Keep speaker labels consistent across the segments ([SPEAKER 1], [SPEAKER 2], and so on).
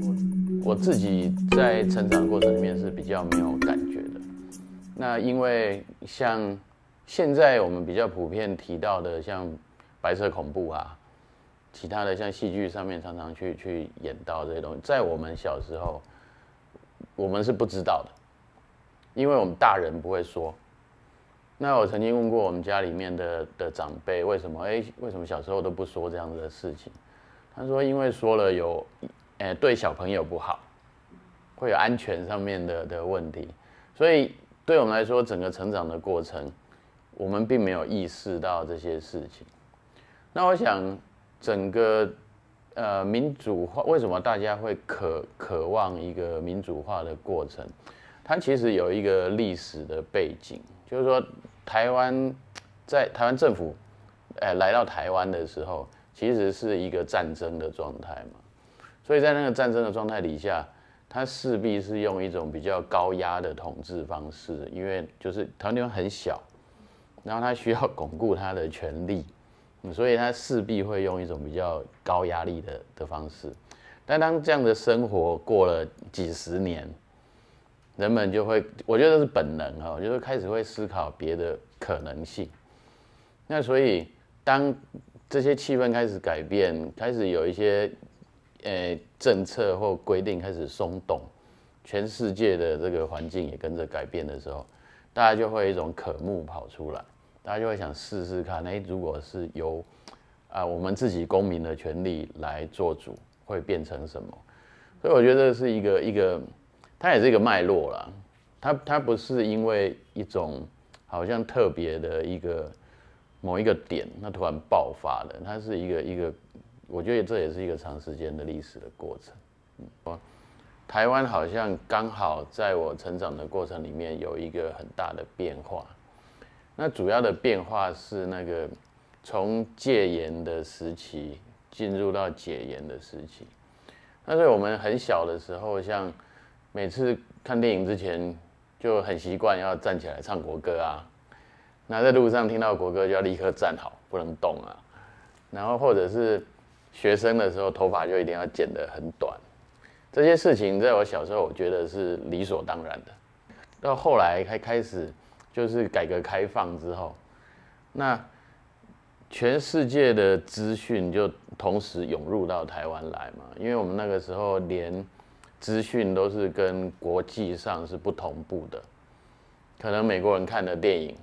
[SPEAKER 1] 我我自己在成长过程里面是比较没有感觉的，那因为像。现在我们比较普遍提到的，像白色恐怖啊，其他的像戏剧上面常常去去演到这些东西，在我们小时候，我们是不知道的，因为我们大人不会说。那我曾经问过我们家里面的的长辈，为什么？哎，为什么小时候都不说这样子的事情？他说，因为说了有，哎，对小朋友不好，会有安全上面的的问题，所以对我们来说，整个成长的过程。我们并没有意识到这些事情。那我想，整个呃民主化，为什么大家会渴渴望一个民主化的过程？它其实有一个历史的背景，就是说，台湾在台湾政府哎来到台湾的时候，其实是一个战争的状态嘛。所以在那个战争的状态底下，它势必是用一种比较高压的统治方式，因为就是台湾地方很小。然后他需要巩固他的权力，所以他势必会用一种比较高压力的的方式。但当这样的生活过了几十年，人们就会，我觉得是本能啊，就是开始会思考别的可能性。那所以当这些气氛开始改变，开始有一些，呃，政策或规定开始松动，全世界的这个环境也跟着改变的时候。大家就会一种渴慕跑出来，大家就会想试试看，哎，如果是由啊我们自己公民的权利来做主，会变成什么？所以我觉得是一个一个，它也是一个脉络啦。它它不是因为一种好像特别的一个某一个点，那突然爆发的，它是一个一个，我觉得这也是一个长时间的历史的过程，嗯，台湾好像刚好在我成长的过程里面有一个很大的变化，那主要的变化是那个从戒严的时期进入到解严的时期。那所以我们很小的时候，像每次看电影之前就很习惯要站起来唱国歌啊。那在路上听到国歌就要立刻站好，不能动啊。然后或者是学生的时候，头发就一定要剪得很短。这些事情在我小时候，我觉得是理所当然的。到后来开开始，就是改革开放之后，那全世界的资讯就同时涌入到台湾来嘛。因为我们那个时候连资讯都是跟国际上是不同步的，可能美国人看的电影，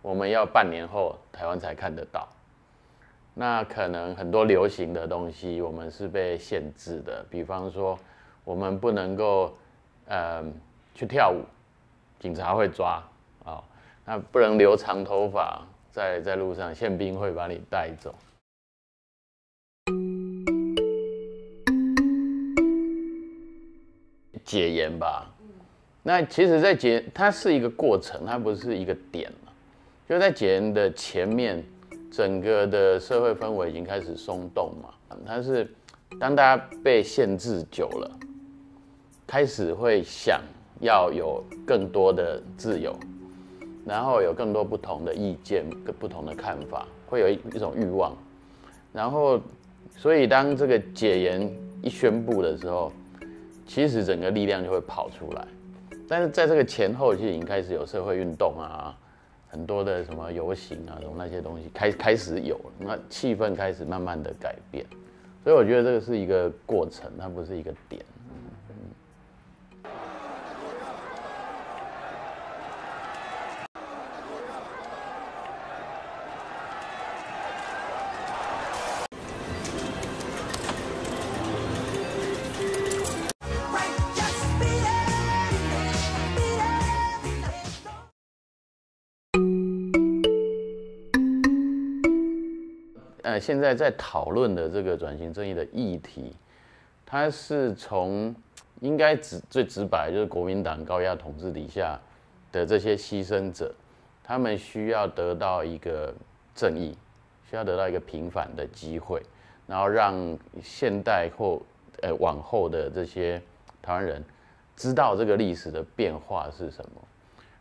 [SPEAKER 1] 我们要半年后台湾才看得到。那可能很多流行的东西，我们是被限制的，比方说。我们不能够，呃，去跳舞，警察会抓啊。那不能留长头发，在在路上，宪兵会把你带走。解严吧，那其实，在解，它是一个过程，它不是一个点就在解严的前面，整个的社会氛围已经开始松动嘛。它是当大家被限制久了。开始会想要有更多的自由，然后有更多不同的意见、跟不同的看法，会有一种欲望。然后，所以当这个解严一宣布的时候，其实整个力量就会跑出来。但是在这个前后，其实已经开始有社会运动啊，很多的什么游行啊，什么那些东西，开开始有那气氛开始慢慢的改变。所以我觉得这个是一个过程，它不是一个点。呃，现在在讨论的这个转型正义的议题，它是从应该直最直白，就是国民党高压统治底下的这些牺牲者，他们需要得到一个正义，需要得到一个平反的机会，然后让现代或呃往后的这些台湾人知道这个历史的变化是什么。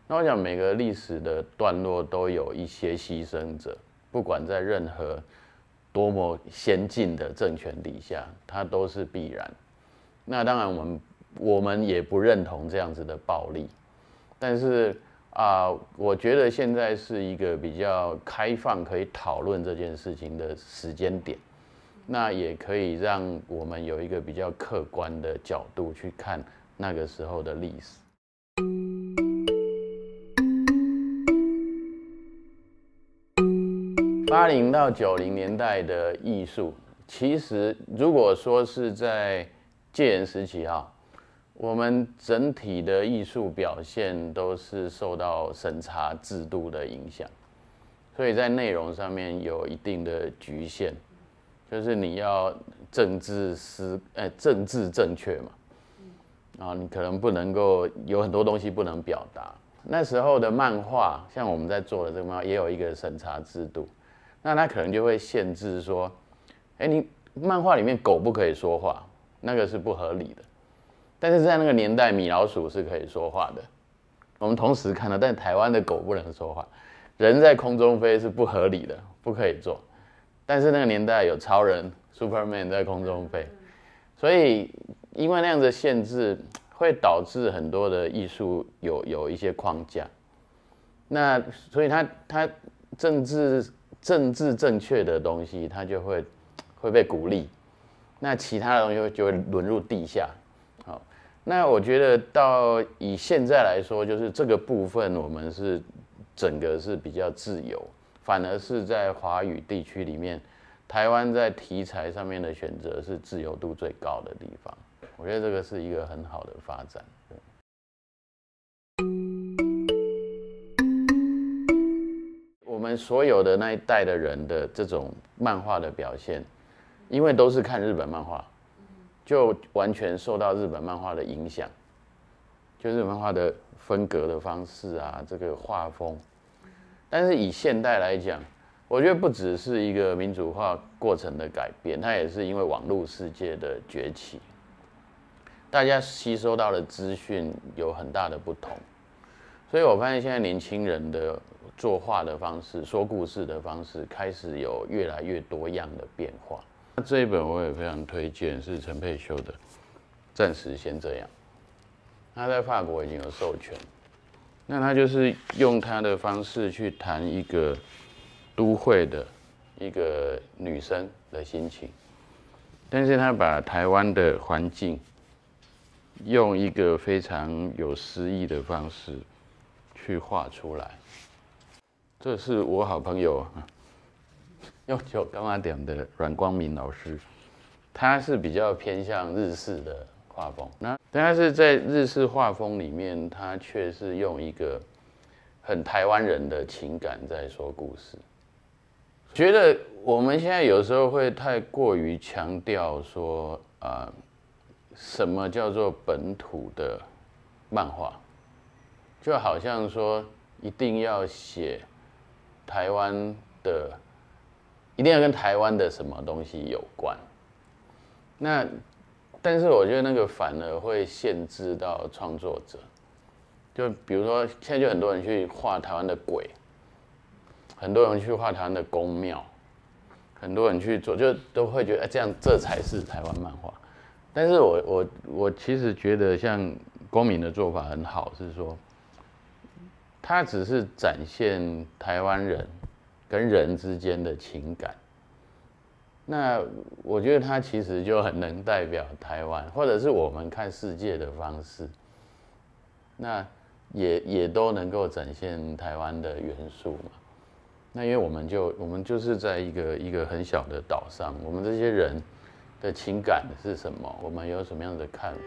[SPEAKER 1] 那我想每个历史的段落都有一些牺牲者，不管在任何。多么先进的政权底下，它都是必然。那当然，我们我们也不认同这样子的暴力，但是啊，我觉得现在是一个比较开放可以讨论这件事情的时间点，那也可以让我们有一个比较客观的角度去看那个时候的历史。八零到九零年代的艺术，其实如果说是在戒严时期哈，我们整体的艺术表现都是受到审查制度的影响，所以在内容上面有一定的局限，就是你要政治思哎政治正确嘛，啊你可能不能够有很多东西不能表达。那时候的漫画，像我们在做的这个漫画，也有一个审查制度。那他可能就会限制说，哎，你漫画里面狗不可以说话，那个是不合理的。但是在那个年代，米老鼠是可以说话的。我们同时看到，但台湾的狗不能说话，人在空中飞是不合理的，不可以做。但是那个年代有超人 （Superman） 在空中飞，所以因为那样子限制，会导致很多的艺术有有一些框架。那所以他他政治。政治正确的东西，它就会会被鼓励，那其他的东西就会沦入地下。好，那我觉得到以现在来说，就是这个部分我们是整个是比较自由，反而是在华语地区里面，台湾在题材上面的选择是自由度最高的地方。我觉得这个是一个很好的发展。我们所有的那一代的人的这种漫画的表现，因为都是看日本漫画，就完全受到日本漫画的影响，就日本漫画的风格的方式啊，这个画风。但是以现代来讲，我觉得不只是一个民主化过程的改变，它也是因为网络世界的崛起，大家吸收到的资讯有很大的不同。所以，我发现现在年轻人的作画的方式、说故事的方式，开始有越来越多样的变化。那这一本我也非常推荐，是陈佩修的。暂时先这样。他在法国已经有授权。那他就是用他的方式去谈一个都会的一个女生的心情，但是他把台湾的环境用一个非常有诗意的方式。去画出来，这是我好朋友啊，用酒刚刚点的阮光明老师，他是比较偏向日式的画风，那但是，在日式画风里面，他却是用一个很台湾人的情感在说故事，觉得我们现在有时候会太过于强调说啊，什么叫做本土的漫画。就好像说，一定要写台湾的，一定要跟台湾的什么东西有关。那但是我觉得那个反而会限制到创作者。就比如说，现在就很多人去画台湾的鬼，很多人去画台湾的宫庙，很多人去做，就都会觉得哎，这样这才是台湾漫画。但是我我我其实觉得，像公民的做法很好，是说。它只是展现台湾人跟人之间的情感，那我觉得它其实就很能代表台湾，或者是我们看世界的方式。那也也都能够展现台湾的元素嘛。那因为我们就我们就是在一个一个很小的岛上，我们这些人的情感是什么？我们有什么样的看法？